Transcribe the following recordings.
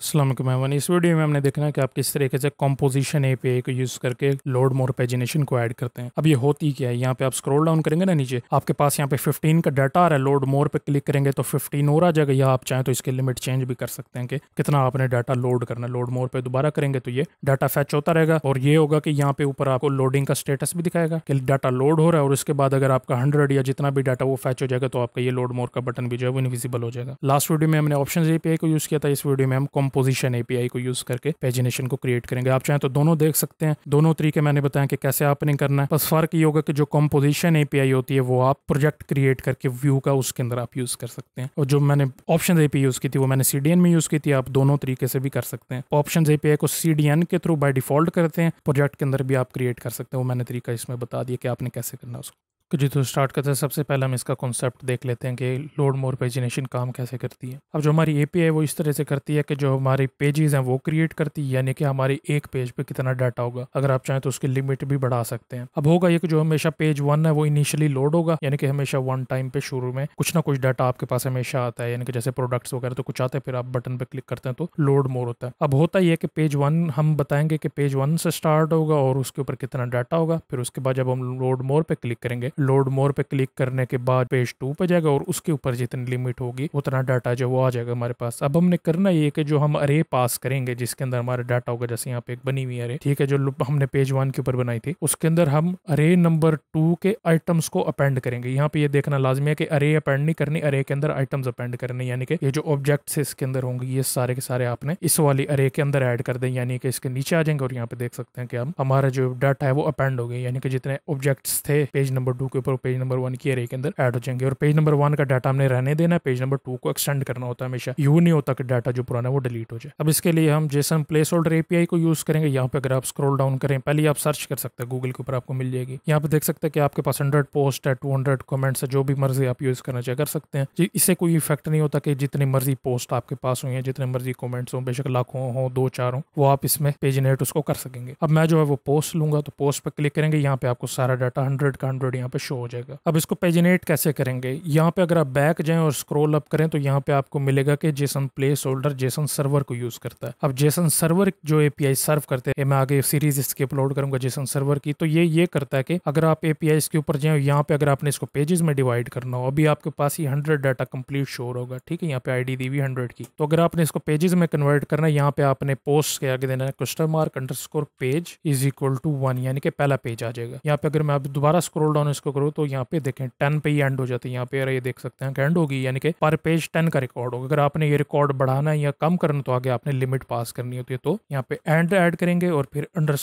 Aslam Avon इस video में हमने देखना है कि आप किस तरीके से कॉम्पोजिशन ए पे को यूज़ करके लोड मोर पेजिनेशन को ऐड करते हैं अब ये होती क्या है यहाँ पे आप स्क्रॉल डाउन करेंगे ना नीचे आपके पास यहाँ पे 15 का डाटा आ रहा है लोड मोर पे क्लिक करेंगे तो 15 और आ जाएगा या आप चाहें तो इसके लिमिट चेंज भी कर सकते हैं कि कितना आपने डाटा लोड करना लोड मोर पे दोबारा करेंगे तो ये डाटा फैच होता रहेगा और ये होगा कि यहाँ पे ऊपर आपको लोडिंग का स्टेटस भी दिखाएगा कि डाटा लोड हो रहा है और उसके बाद अगर आपका हंड्रेड या जितना भी डाटा वो फैच हो जाएगा तो आपका ये लोड मोर का बटन भी जो है वो इनविजिबल हो जाएगा लास्ट वीडियो में हमने ऑप्शन ए को यूज़ किया था इस वीडियो में हम कंपोजिशन एपीआई को यूज करके पेजिनेशन को क्रिएट करेंगे आप चाहें तो दोनों देख सकते हैं दोनों तरीके मैंने बताया कि कैसे आपने करना है बस फर्क ये होगा कि जो कंपोजिशन एपीआई होती है वो आप प्रोजेक्ट क्रिएट करके व्यू का उसके अंदर आप यूज कर सकते हैं और जो मैंने ऑप्शन एपी यूज की थी वो मैंने सीडीएन में यूज की थी आप दोनों तरीके से भी कर सकते हैं ऑप्शन एपीआई को सीडीएन के थ्रू बाय डिफॉल्ट करते हैं प्रोजेक्ट के अंदर भी आप क्रिएट कर सकते हैं वो मैंने तरीका इसमें बता दिया कि आपने कैसे करना उसको जी तो स्टार्ट करते हैं सबसे पहले हम इसका कॉन्सेप्ट देख लेते हैं कि लोड मोर पेजिनेशन काम कैसे करती है अब जो हमारी ए है वो इस तरह से करती है कि जो हमारी पेजेस हैं वो क्रिएट करती है यानी कि हमारे एक पेज पे कितना डाटा होगा अगर आप चाहें तो उसकी लिमिट भी बढ़ा सकते हैं अब होगा ये कि जो हमेशा पेज वन है वो इनिशियली लोड होगा यानी कि हमेशा वन टाइम पे शुरू में कुछ ना कुछ डाटा आपके पास हमेशा आता है यानी कि जैसे प्रोडक्ट्स वगैरह तो कुछ आते हैं फिर आप बटन पर क्लिक करते हैं तो लोड मोर होता है अब होता यह कि पेज वन हम बताएंगे कि पेज वन से स्टार्ट होगा और उसके ऊपर कितना डाटा होगा फिर उसके बाद जब हम लोड मोर पे क्लिक करेंगे लोड मोर पे क्लिक करने के बाद पेज टू पे जाएगा और उसके ऊपर जितनी लिमिट होगी उतना डाटा जो वो आ जाएगा हमारे पास अब हमने करना ये कि जो हम अरे पास करेंगे जिसके अंदर हमारे डाटा होगा जैसे यहाँ पे एक बनी हुई अरे ठीक है जो हमने पेज वन के ऊपर बनाई थी उसके अंदर हम अरे नंबर टू के आइटम्स को अपेंड करेंगे यहाँ पे ये देखना लाजमी है कि अरे अपेंड नहीं करनी अरे के अंदर आइटम्स अपेंड करने यानी कि ये जो ऑब्जेक्ट्स इसके अंदर होंगे ये सारे के सारे आपने इस वाली अरे के अंदर एड कर दें यानी कि इसके नीचे आ जाएंगे और यहाँ पे देख सकते हैं कि हम हमारा जो डाटा है वो अपेंड हो गया यानी कि जितने ऑब्जेक्ट्स थे पेज नंबर टू टू के ऊपर पेज नंबर वन की अरे के अंदर एड हो जाएंगे और पेज नंबर वन का डाटा हमने रहने देना है पेज नंबर टू को एक्सटेंड करना होता है हमेशा यू नहीं होता कि डाटा जो पुराना वो डिलीट हो जाए अब इसके लिए हम जेसन प्लेस होल्डर एपीआई को यूज करेंगे यहाँ पे अगर आप स्क्रोल डाउन करें पहले आप सर्च कर सकते हैं गूगल के ऊपर आपको मिल जाएगी यहाँ पे देख सकते हैं कि आपके पास हंड्रेड पोस्ट है टू हंड्रेड कमेंट्स है जो भी मर्जी आप यूज करना चाहे कर सकते हैं इससे कोई इफेक्ट नहीं होता कि जितनी मर्जी पोस्ट आपके पास हुई है जितने मर्जी कॉमेंट्स हो बेशक लाखों हो दो चार हो वो आप इसमें पेज नेट उसको कर सकेंगे अब मैं जो है वो पोस्ट लूंगा तो पोस्ट पर क्लिक करेंगे यहाँ पे आपको सारा डाटा हंड्रेड का हंड्रेड यहाँ पे पे शो हो जाएगा अब इसको पेजिनेट कैसे करेंगे यहाँ पे अगर आप बैक जाएं और स्क्रोल अप करें तो यहाँ पे आपको मिलेगा कि JSON placeholder JSON server को यूज करता है अब जेसन सर्वर जो एपीआई सर्व करते हैं मैं आगे सीरीज इसके अपलोड करूंगा जेसन सर्वर की तो ये ये करता है कि अगर आप एपीआई के ऊपर जाए यहाँ पे अगर आपने इसको पेजेस में डिवाइड करना हो अभी आपके पास ही हंड्रेड डाटा कंप्लीट शो होगा ठीक है यहाँ पे आई दी हुई हंड्रेड की तो अगर आपने इसको पेजेस में कन्वर्ट करना है यहाँ पे आपने पोस्ट के आगे देना है customer mark under page is equal to one यानी कि पहला पेज आ जाएगा यहाँ पे अगर मैं अभी दोबारा स्क्रोल डाउन इसको इसको करो तो यहाँ पे देखें टेन पे ही एंड हो जाती है यहाँ पे ये देख सकते हैं एंड होगी यानी कि पर पेज टेन का रिकॉर्ड होगा अगर आपने ये रिकॉर्ड बढ़ाना है या कम करना तो आगे आपने लिमिट पास करनी होती है तो यहाँ पे एंड एड करेंगे और फिर under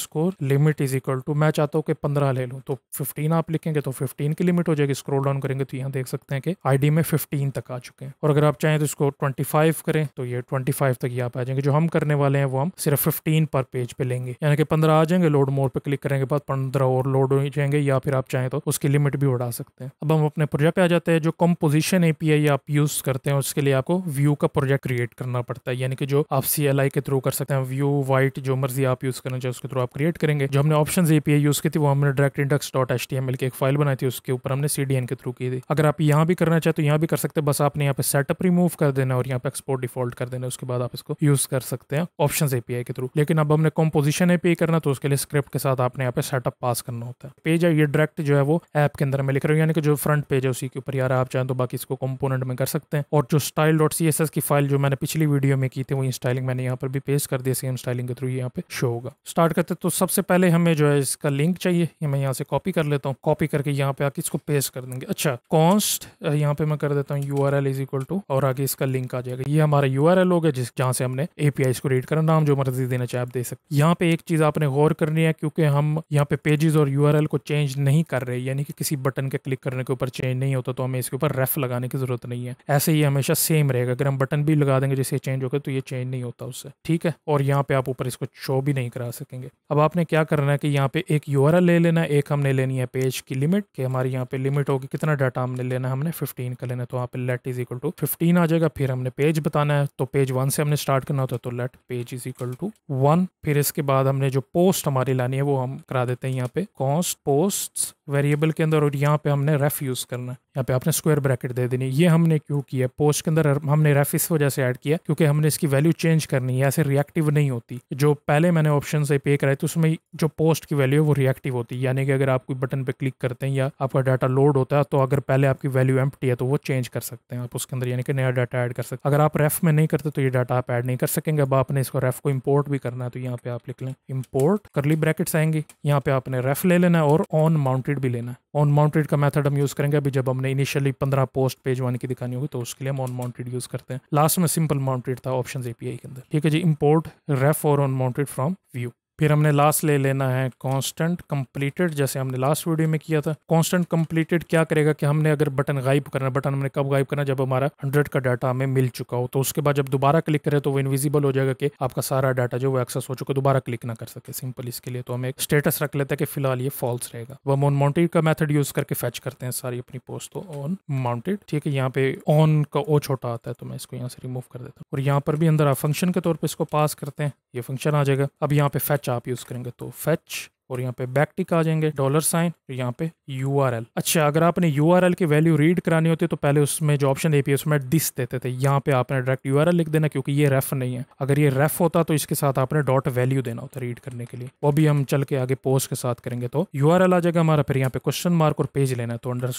limit is equal to मैं चाहता हूँ कि पंद्रह ले लूँ तो फिफ्टीन आप लिखेंगे तो फिफ्टीन की लिमिट हो जाएगी स्क्रोल डाउन करेंगे तो यहाँ देख सकते हैं कि आई में फिफ्टीन तक आ चुके हैं और अगर आप चाहें तो इसको ट्वेंटी करें तो ये ट्वेंटी तक ही आप आ जाएंगे जो हम करने वाले हैं वो हम सिर्फ फिफ्टीन पर पेज पे लेंगे यानी कि पंद्रह आ जाएंगे लोड मोर पे क्लिक करेंगे बाद पंद्रह और लोड हो जाएंगे या फिर आप चाहें तो उसकी लिमिट भी उड़ा सकते हैं अब हम अपने प्रोजेक्ट पे आ जाते हैं जो कॉम्पोजिशन एपीआई आप यूज़ करते हैं उसके लिए आपको व्यू का प्रोजेक्ट क्रिएट करना पड़ता है यानी कि जो आप सी के थ्रू कर सकते हैं व्यू व्हाइट जो मर्जी आप यूज़ करना चाहे उसके थ्रू आप क्रिएट करेंगे जो हमने ऑप्शन एपीआई यूज़ की थी वो हमने direct index dot H T M L की एक फाइल बनाई थी उसके ऊपर हमने सी डी एन के थ्रू की थी अगर आप यहाँ भी करना चाहते तो यहाँ भी कर सकते हैं बस आपने यहाँ पे सेटअप रिमूव कर देना और यहाँ पे एक्सपोर्ट डिफॉल्ट कर देना उसके बाद आप इसको यूज़ कर सकते हैं ऑप्शन एपीआई के थ्रू लेकिन अब हमने कॉम्पोजिशन एपीआई करना तो उसके लिए स्क्रिप्ट के साथ आपने यहाँ पे सेटअप पास करना होता है पेज है ये डायरेक्ट जो है वो ऐप के अंदर मैं लिख रहा हूँ यानी कि जो फ्रंट पेज है उसी के ऊपर यार आप चाहें तो बाकी इसको कंपोनेंट में कर सकते हैं और जो स्टाइल डॉट सी की फाइल जो मैंने पिछली वीडियो में की थी वही स्टाइलिंग मैंने यहाँ पर भी पेस्ट कर दिया सेम स्टाइलिंग के थ्रू यहाँ पे शो होगा स्टार्ट करते तो सबसे पहले हमें जो है इसका लिंक चाहिए ये मैं यहाँ से कॉपी कर लेता हूँ कॉपी करके यहाँ पे आके इसको पेस्ट कर देंगे अच्छा कॉन्स्ट यहाँ पे मैं कर देता हूँ U R L is equal to और आगे इसका लिंक आ जाएगा ये हमारा यू आर एल जिस जहाँ से हमने एपीआई को रीड करना नाम जो मर्जी देना चाहे आप दे सकते यहाँ पे एक चीज आपने गौर करनी है क्योंकि हम यहाँ पे पेजेस और यू को चेंज नहीं कर रहे यानी यानी कि किसी बटन के क्लिक करने के ऊपर चेंज नहीं होता तो हमें इसके ऊपर रेफ लगाने की जरूरत नहीं है ऐसे ही हमेशा सेम रहेगा अगर हम बटन भी लगा देंगे जिससे चेंज होगा तो ये चेंज नहीं होता उससे ठीक है और यहाँ पे आप ऊपर इसको शो भी नहीं करा सकेंगे अब आपने क्या करना है कि यहाँ पे एक यू ले लेना एक हमने लेनी है पेज की लिमिट कि हमारे यहाँ पे लिमिट होगी कितना डाटा हमने लेना हमने फिफ्टीन का लेना तो वहाँ पे let is equal to fifteen आ जाएगा फिर हमने पेज बताना है तो पेज वन से हमने स्टार्ट करना होता है तो let page is equal to one फिर इसके बाद हमने जो पोस्ट हमारी लानी है वो हम करा देते हैं यहाँ पे कॉस्ट पोस्ट वेरिएबल के अंदर और यहाँ पे हमने रेफ यूज़ करना है यहाँ पे आपने स्क्वायर ब्रैकेट दे देनी ये हमने क्यों किया पोस्ट के अंदर हमने रेफ इस वजह से ऐड किया क्योंकि हमने इसकी वैल्यू चेंज करनी है ऐसे रिएक्टिव नहीं होती जो पहले मैंने ऑप्शन से पे कराए तो उसमें जो पोस्ट की वैल्यू है वो रिएक्टिव होती है यानी कि अगर आप कोई बटन पे क्लिक करते हैं या आपका डाटा लोड होता है तो अगर पहले आपकी वैल्यू एम है तो वो चेंज कर सकते हैं आप उसके अंदर यानी कि नया डाटा ऐड कर सकते अगर आप रेफ में नहीं करते तो ये डाटा आप ऐड नहीं कर सकेंगे अब आपने इसको रेफ को इम्पोर्ट भी करना है तो यहाँ पे आप लिख लें इम्पोर्ट करली ब्रैकेट्स आएंगे यहाँ पे आपने रेफ ले लेना है और ऑन माउंटेड भी लेना है ऑन माउंटेड का मेथड हम यूज़ करेंगे अभी जब हमने इनिशियली पंद्रह पोस्ट पेज वन की दिखानी होगी तो उसके लिए हम ऑन माउंटेड यूज़ करते हैं लास्ट में सिंपल माउंटेड था ऑप्शन ए के अंदर ठीक है जी इम्पोर्ट रेफ और ऑन माउंटेड फ्रॉम व्यू फिर हमने लास्ट ले लेना है कांस्टेंट कंप्लीटेड जैसे हमने लास्ट वीडियो में किया था कांस्टेंट कंप्लीटेड क्या करेगा कि हमने अगर बटन गायब करना बटन हमने कब गायब करना जब हमारा हंड्रेड का डाटा हमें मिल चुका हो तो उसके बाद जब दोबारा क्लिक करें तो वो इनविजिबल हो जाएगा कि आपका सारा डाटा जो वो एक्सेस हो चुका दोबारा क्लिक ना कर सके सिंपल इसके लिए तो हम एक स्टेटस रख लेते हैं कि फिलहाल ये फॉल्स रहेगा वह मोन माउंटेड का मैथड यूज करके फैच करते हैं सारी अपनी पोस्ट तो ऑन माउंटेड ठीक है यहाँ पे ऑन का ओ छोटा आता है तो मैं इसको यहाँ से रिमूव कर देता हूँ और यहाँ पर भी अंदर फंक्शन के तौर पर इसको पास करते हैं ये फंक्शन आ जाएगा अब यहाँ पे फैच फैच आप यूज़ करेंगे तो फैच और यहाँ पे बैक टिक आ जाएंगे डॉलर साइन यहाँ पे यू अच्छा अगर आपने यू की वैल्यू रीड करानी होती तो पहले उसमें जो ऑप्शन एपीएस में डिस देते थे यहाँ पे आपने डायरेक्ट यू लिख देना क्योंकि ये रेफ नहीं है अगर ये रेफ होता तो इसके साथ आपने डॉट वैल्यू देना होता रीड करने के लिए वो भी हम चल के आगे पोस्ट के साथ करेंगे तो यू आ जाएगा हमारा फिर यहाँ पे क्वेश्चन मार्क और पेज लेना तो under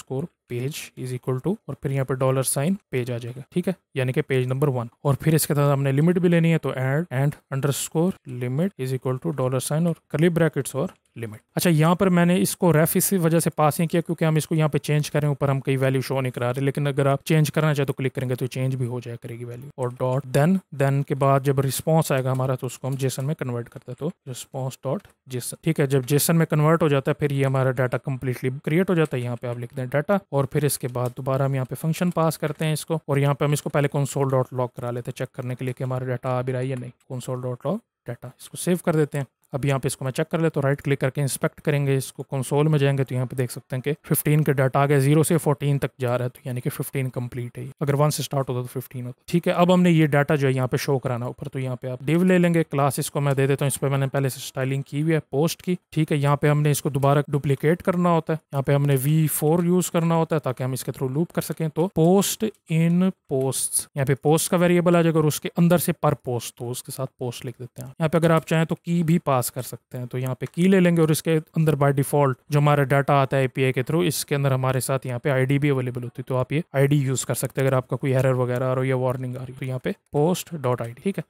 page is equal to और फिर यहाँ पे डॉलर साइन पेज आ जाएगा ठीक है यानी कि पेज नंबर वन और फिर इसके साथ हमने लिमिट भी लेनी है तो add and under limit is equal to dollar sign और कली ब्रैकेट्स और लिमिट अच्छा यहाँ पर मैंने इसको रेफ इसी वजह से पास नहीं किया क्योंकि हम इसको यहाँ पे चेंज करें ऊपर हम कई वैल्यू शो नहीं करा रहे लेकिन अगर आप चेंज करना चाहे तो क्लिक करेंगे तो चेंज भी हो जाए करेगी वैल्यू और डॉट देन देन के बाद जब रिस्पॉन्स आएगा हमारा तो उसको हम जेसन में कन्वर्ट करते हैं तो रिस्पॉन्स डॉट जेसन ठीक है जब जेसन में कन्वर्ट हो जाता है फिर ये हमारा डाटा कंप्लीटली क्रिएट हो जाता है यहाँ पे आप लिखते हैं डाटा और फिर इसके बाद दोबारा हम यहाँ पे फंक्शन पास करते हैं इसको और यहाँ पे हम इसको पहले कौनसोल डॉट लॉक करा लेते हैं चेक करने के लिए कि हमारा डाटा आ भी रहा है या नहीं कौनसोल डॉट लॉक डाटा इसको सेव कर देते हैं अब यहाँ पे इसको मैं चेक कर ले तो राइट क्लिक करके इंस्पेक्ट करेंगे इसको कंसोल में जाएंगे तो यहाँ पे देख सकते हैं कि 15 के डाटा आ गया जीरो से 14 तक जा रहा है तो यानी कि 15 कंप्लीट है अगर वन से स्टार्ट होता तो 15 होता ठीक है अब हमने ये डाटा जो है यहाँ पे शो कराना ऊपर तो यहाँ पे आप डिव ले लेंगे क्लास इसको मैं दे देता हूँ इस पर मैंने पहले से स्टाइलिंग की हुई है पोस्ट की ठीक है यहाँ पे हमने इसको दोबारा डुप्लीकेट करना होता है यहाँ पे हमने वी यूज करना होता है ताकि हम इसके थ्रू लूप कर सकें तो पोस्ट इन पोस्ट यहाँ पे पोस्ट का वेरिएबल आ जाएगा और उसके अंदर से पर पोस्ट तो उसके साथ पोस्ट लिख देते हैं यहाँ पे अगर आप चाहें तो की भी पास पास कर सकते हैं तो यहाँ पे की ले लेंगे और इसके अंदर बाय डिफॉल्ट जो हमारा डाटा आता है एपीआई के थ्रू इसके अंदर हमारे साथ यहाँ पे आईडी भी अवेलेबल होती है तो आप ये आईडी यूज कर सकते हैं अगर आपका कोई एरर वगैरह आ रहा या वार्निंग आ रही हो तो यहाँ पे पोस्ट डॉट आई ठीक है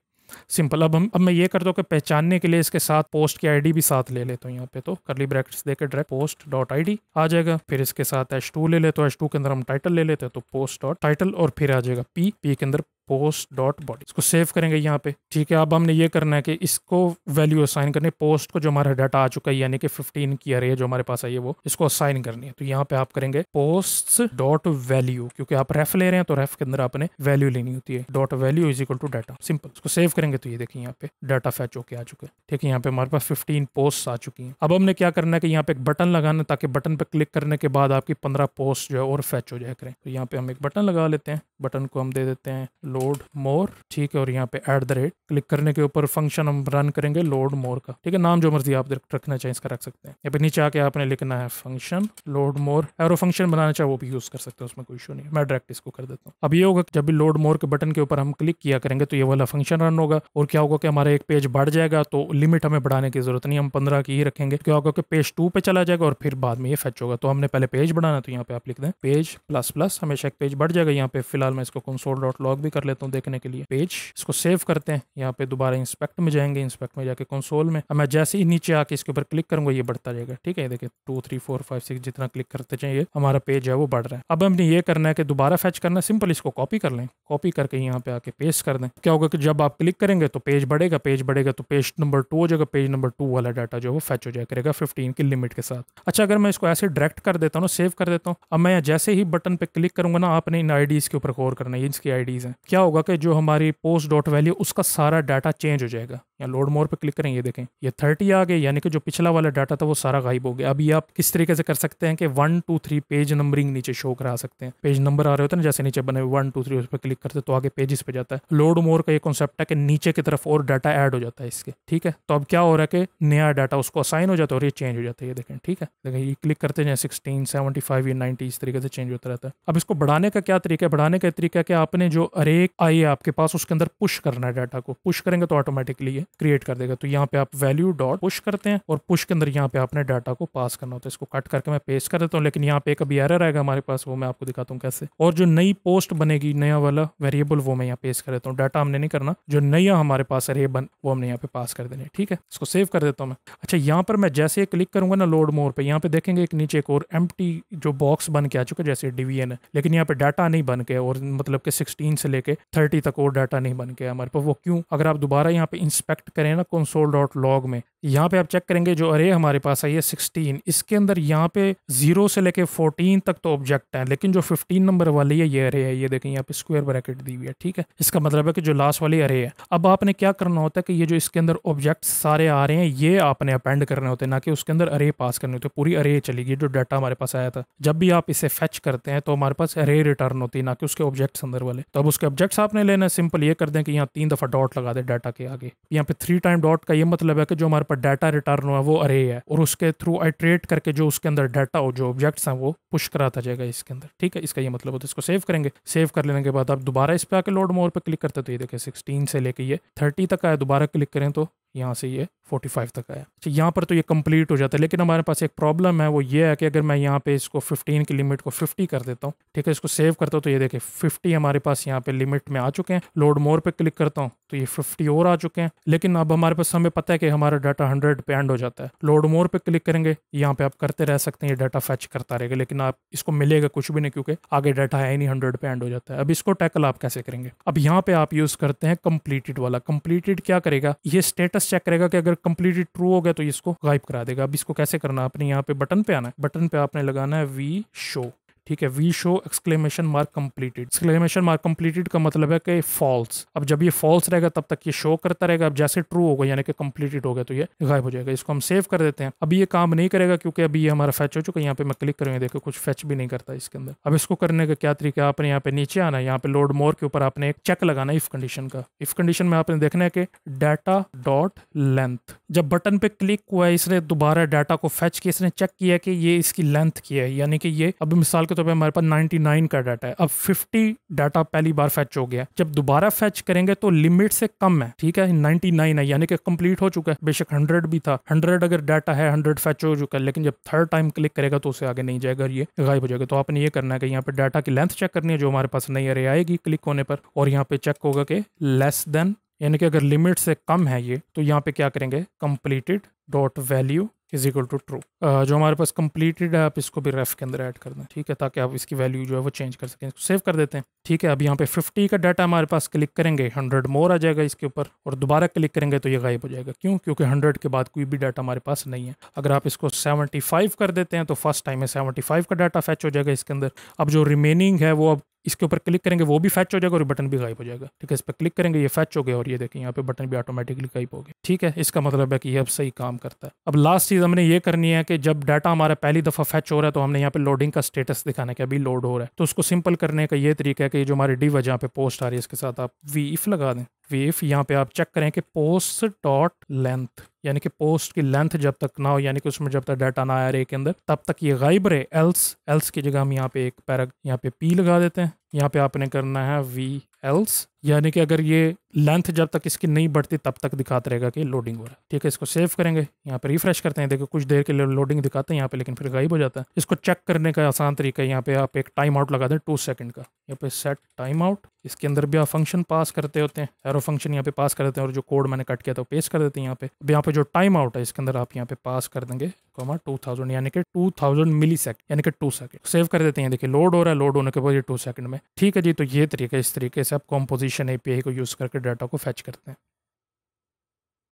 सिंपल अब हम अब मैं ये करता हूँ कि पहचानने के लिए इसके साथ पोस्ट की आईडी भी साथ ले लेता हूँ यहाँ पे तो करली ब्रैकेट्स देकर डायरेक्ट पोस्ट डॉट आई आ जाएगा फिर इसके साथ एच टू ले लेते तो एच टू के अंदर हम टाइटल ले लेते हैं तो पोस्ट डॉट टाइटल और फिर आ जाएगा पी पी के अंदर पोस्ट डॉट बॉडी इसको सेव करेंगे यहाँ पे ठीक है अब हमने ये करना है कि इसको वैल्यू असाइन करनी पोस्ट को जो हमारा डाटा आ चुका है यानी कि 15 की अरे जो हमारे पास आई है वो इसको असाइन करनी है तो यहाँ पे आप करेंगे पोस्ट डॉट वैल्यू क्योंकि आप रेफ ले रहे हैं तो रेफ के अंदर आपने वैल्यू लेनी होती है dot value is equal to data simple इसको सेव करेंगे तो ये देखिए यहाँ पे डाटा फैच होके आ चुके हैं ठीक है यहाँ पे हमारे पास फिफ्टीन पोस्ट आ चुकी है अब हमने क्या करना है कि यहाँ पे एक बटन लगाना ताकि बटन पे क्लिक करने के बाद आपकी पंद्रह पोस्ट जो है और फैच हो जाए करें तो यहाँ पे हम एक बटन लगा लेते हैं बटन को हम दे देते हैं लोड मोर ठीक है और यहाँ पे एट द रेट क्लिक करने के ऊपर फंक्शन हम रन करेंगे लोड मोर का ठीक है नाम जो मर्जी आप रखना चाहें इसका रख सकते हैं या फिर नीचे आके आपने लिखना है function load more arrow function बनाना चाहे वो भी यूज कर सकते हैं उसमें कोई इशू नहीं मैं डायरेक्ट इसको कर देता हूँ अब ये होगा जब भी लोड मोर के बटन के ऊपर हम क्लिक किया करेंगे तो ये वाला फंक्शन रन होगा और क्या होगा कि हमारा एक पेज बढ़ जाएगा तो लिमिट हमें बढ़ाने की जरूरत नहीं हम पंद्रह की ही रखेंगे क्या होगा कि पेज टू पे चला जाएगा और फिर बाद में ये फैच होगा तो हमने पहले पेज बढ़ाना तो यहाँ पे आप लिख दें पेज प्लस प्लस हमेशा एक पेज बढ़ जाएगा यहाँ पे फिलहाल मैं इसको कंसोल डॉट लॉग भी कर कर लेता हूँ देखने के लिए पेज इसको सेव करते हैं यहाँ पे दोबारा इंस्पेक्ट में जाएंगे इंस्पेक्ट में जाके कंसोल में अब मैं जैसे ही नीचे आके इसके ऊपर क्लिक करूंगा ये बढ़ता जाएगा ठीक है देखिए two three four five six जितना क्लिक करते चाहिए हमारा पेज है वो बढ़ रहा है अब हमने ये करना है कि दोबारा फैच करना है सिंपल इसको कॉपी कर लें कॉपी करके यहाँ पे आके पेस्ट कर दें क्या होगा कि जब आप क्लिक करेंगे तो पेज बढ़ेगा पेज बढ़ेगा तो पेज नंबर टू हो जाएगा पेज नंबर टू वाला डाटा जो वो फैच हो जाए करेगा फिफ्टीन की लिमिट के साथ अच्छा अगर मैं इसको ऐसे डायरेक्ट कर देता हूँ सेव कर देता हूँ अब मैं जैसे ही बटन पे क्लिक करूंगा ना आपने इन आईडीज के ऊपर गौर करना है इसकी आईडीज है क्या होगा कि जो हमारी पोस्ट डॉट वैल्यू उसका सारा डाटा चेंज हो जाएगा या लोड मोर पे क्लिक करें ये देखें ये थर्टी आ गए यानी कि जो पिछला वाला डाटा था वो सारा गायब हो गया अभी आप किस तरीके से कर सकते हैं कि one two three page numbering नीचे शो करा सकते हैं पेज नंबर आ रहे होते हैं जैसे नीचे बने वन टू थ्री उस पर क्लिक करते तो आगे पेजेस पे जाता है लोड मोर का ये कॉन्सेप्ट है कि नीचे की तरफ और डाटा ऐड हो जाता है इसके ठीक है तो अब क्या हो रहा है कि नया डाटा उसको असाइन हो जाता है और ये चेंज हो जाता है ये देखें ठीक है देखें ये क्लिक करते हैं सिक्सटीन सेवेंटी फाइव या नाइनटी इस तरीके से चेंज होता रहता है अब इसको बढ़ाने का क्या तरीका है बढ़ाने का तरीका है कि आपने जो अरे आई है आपके पास उसके अंदर पुश करना है डाटा को पुश करेंगे तो ऑटोमेटिकली क्रिएट कर देगा तो यहाँ पे आप वैल्यू डॉट पुश करते हैं और पुश के अंदर यहाँ पे आपने डाटा को पास करना होता है इसको कट करके मैं पेस्ट कर देता हूँ लेकिन यहाँ पे एक अभी एरर आएगा हमारे पास वो मैं आपको दिखाता हूँ कैसे और जो नई पोस्ट बनेगी नया वाला वेरिएबल वो मैं यहाँ पेस्ट कर देता हूँ डाटा हमने नहीं करना जो नया हमारे पास अरे बन वो हमने यहाँ पे पास कर देना है ठीक है इसको सेव कर देता हूँ मैं अच्छा यहाँ पर मैं जैसे क्लिक करूंगा ना लोड मोर पे यहाँ पे देखेंगे एक नीचे एक और एम जो बॉक्स बन के आ चुका है जैसे डिवीएन है लेकिन यहाँ पे डाटा नहीं बन के और मतलब के सिक्सटीन से लेके थर्टी तक और डाटा नहीं बन के हमारे पास वो क्यों अगर आप दोबारा यहाँ पे इंस्पेक्ट एक्सपेक्ट करें ना कंसोल डॉट लॉग में यहाँ पे आप चेक करेंगे जो अरे हमारे पास आई है सिक्सटीन इसके अंदर यहाँ पे जीरो से लेके फोर्टीन तक तो ऑब्जेक्ट है लेकिन जो फिफ्टीन नंबर वाली है ये अरे है ये देखें यहाँ पे स्क्वायर ब्रैकेट दी हुई है ठीक है इसका मतलब है कि जो लास्ट वाली अरे है अब आपने क्या करना होता है कि ये जो इसके अंदर ऑब्जेक्ट सारे आ रहे हैं ये आपने अपेंड करने होते हैं ना कि उसके अंदर अरे पास करने होते पूरी अरे चली गई जो डाटा हमारे पास आया था जब भी आप इसे फैच करते हैं तो हमारे पास अरे रिटर्न होती है ना कि उसके ऑब्जेक्ट्स अंदर वाले तो अब उसके ऑब्जेक्ट्स आपने लेना सिंपल ये कर दें कि यहाँ तीन दफा डॉट लगा दे डाटा के आगे यहाँ पे थ्री टाइम डॉट का ये मतलब है कि जो हमारे पर डाटा रिटर्न हुआ वो अरे है और उसके थ्रू आइट्रेट करके जो उसके अंदर डाटा हो जो ऑब्जेक्ट्स हैं वो पुश कराता जाएगा इसके अंदर ठीक है इसका ये मतलब होता है इसको सेव करेंगे सेव कर लेने के बाद आप दोबारा इस पर आके लोड मोर पर क्लिक करते तो ये देखें सिक्सटीन से लेके ये थर्टी तक आया दोबारा क्लिक करें तो यहाँ से ये 45 तक आया अच्छा यहाँ पर तो ये कंप्लीट हो जाता है लेकिन हमारे पास एक प्रॉब्लम है वो ये है कि अगर मैं यहाँ पे इसको 15 की लिमिट को 50 कर देता हूँ ठीक है इसको सेव करता हूँ तो ये देखे 50 हमारे पास यहाँ पे लिमिट में आ चुके हैं लोड मोर पे क्लिक करता हूँ तो ये 50 और आ चुके हैं लेकिन अब हमारे पास हमें पता है कि हमारा डाटा हंड्रेड पे एंड हो जाता है लोड मोर पे क्लिक करेंगे यहाँ पे आप करते रह सकते हैं ये डाटा फैच करता रहेगा लेकिन आप इसको मिलेगा कुछ भी नहीं क्योंकि आगे डाटा है नहीं हंड्रेड पे एंड हो जाता है अब इसको टैकल आप कैसे करेंगे अब यहाँ पे आप यूज करते हैं कंप्लीटेड वाला कंप्लीटेड क्या करेगा ये स्टेटस एस चेक करेगा कि अगर कंप्लीटली ट्रू हो गया तो इसको गायब करा देगा अब इसको कैसे करना आपने यहाँ पे बटन पे आना है बटन पे आपने लगाना है वी शो ठीक है we show exclamation mark completed exclamation mark completed का मतलब है कि फॉल्स अब जब ये फॉल्स रहेगा तब तक ये शो करता रहेगा अब जैसे ट्रू होगा यानी कि कंप्लीटेड हो गया तो ये गायब हो जाएगा इसको हम सेव कर देते हैं अभी ये काम नहीं करेगा क्योंकि अभी ये हमारा फैच हो चुका है यहाँ पे मैं क्लिक करूँगा देखो कुछ फैच भी नहीं करता इसके अंदर अब इसको करने का क्या तरीका आपने यहाँ पे नीचे आना है यहाँ पे लोड मोर के ऊपर आपने एक चेक लगाना इफ कंडीशन का इफ कंडीशन में आपने देखना है कि डाटा डॉट लेंथ जब बटन पे क्लिक हुआ है इसने दोबारा डाटा को फैच किया इसने चेक किया कि ये इसकी लेंथ की है यानी कि ये अभी मिसाल के तौर तो पर हमारे पास 99 का डाटा है अब 50 डाटा पहली बार फैच हो गया जब दोबारा फैच करेंगे तो लिमिट से कम है ठीक है 99 है यानी कि कंप्लीट हो चुका है बेशक 100 भी था 100 अगर डाटा है 100 फैच हो चुका है लेकिन जब थर्ड टाइम क्लिक करेगा तो उसे आगे नहीं जाएगा ये गायब हो जाएगा तो आपने ये करना है कि यहाँ पे डाटा की लेंथ चेक करनी है जो हमारे पास नहीं अरे आएगी क्लिक होने पर और यहाँ पे चेक होगा कि लेस देन यानी कि अगर लिमिट से कम है ये तो यहाँ पे क्या करेंगे completed dot value is equal to true जो हमारे पास कम्प्लीटेड है आप इसको भी रेफ के अंदर ऐड कर दें ठीक है ताकि आप इसकी वैल्यू जो है वो चेंज कर सकें सेव कर देते हैं ठीक है अब यहाँ पे 50 का डाटा हमारे पास क्लिक करेंगे 100 मोर आ जाएगा इसके ऊपर और दोबारा क्लिक करेंगे तो ये गायब हो जाएगा क्यों क्योंकि 100 के बाद कोई भी डाटा हमारे पास नहीं है अगर आप इसको 75 कर देते हैं तो फर्स्ट टाइम में 75 का डाटा फैच हो जाएगा इसके अंदर अब जो रिमेनिंग है वो अब इसके ऊपर क्लिक करेंगे वो भी फैच हो जाएगा और बटन भी गायब हो जाएगा ठीक है इस पर क्लिक करेंगे ये फैच हो गया और ये देखें यहाँ पे बटन भी ऑटोमेटिकली गायब हो गया ठीक है इसका मतलब है कि ये अब सही काम करता है अब लास्ट चीज़ हमने ये करनी है कि जब डाटा हमारा पहली दफ़ा फैच हो रहा है तो हमने यहाँ पे लोडिंग का स्टेटस दिखाना है कि अभी लोड हो रहा है तो उसको सिंपल करने का ये तरीका है कि जो हमारी डी वजह पे पोस्ट आ रही है इसके साथ आप वी इफ लगा दें वेव यहाँ पे आप चेक करें कि पोस्ट डॉट लेंथ यानी कि पोस्ट की लेंथ जब तक ना हो यानी कि उसमें जब तक डाटा ना आया रे के अंदर तब तक ये गायब रहे एल्स एल्स की जगह हम यहाँ पे एक पैरा यहाँ पे पी लगा देते हैं यहाँ पे आपने करना है वी एल्स यानी कि अगर ये लेंथ जब तक इसकी नहीं बढ़ती तब तक दिखाता रहेगा कि लोडिंग हो रहा है ठीक है इसको सेव करेंगे यहाँ पे रिफ्रेश करते हैं देखो कुछ देर के लिए लोडिंग दिखाते हैं यहाँ पे लेकिन फिर गायब हो जाता है इसको चेक करने का आसान तरीका है यहाँ पे आप एक टाइम आउट लगा दें टू सेकंड का यहाँ पे सेट टाइम आउट इसके अंदर भी आप फंक्शन पास करते होते हैं एरो फंक्शन यहाँ पे पास कर देते हैं और जो कोड मैंने कट किया था वो पेस्ट कर देते हैं यहाँ पे अब यहाँ पे जो टाइम आउट है इसके अंदर आप यहाँ पे पास कर देंगे कॉमा टू थाउजेंड यानी कि टू थाउजेंड मिली सेकंड यानी कि टू सेकंड सेव कर देते हैं देखिए लोड हो रहा है लोड होने के बाद ये टू सेकंड में ठीक है जी तो ये तरीका इस तरीके से आप कॉम्पोजिशन एपीआई को यूज करके डाटा को फैच करते हैं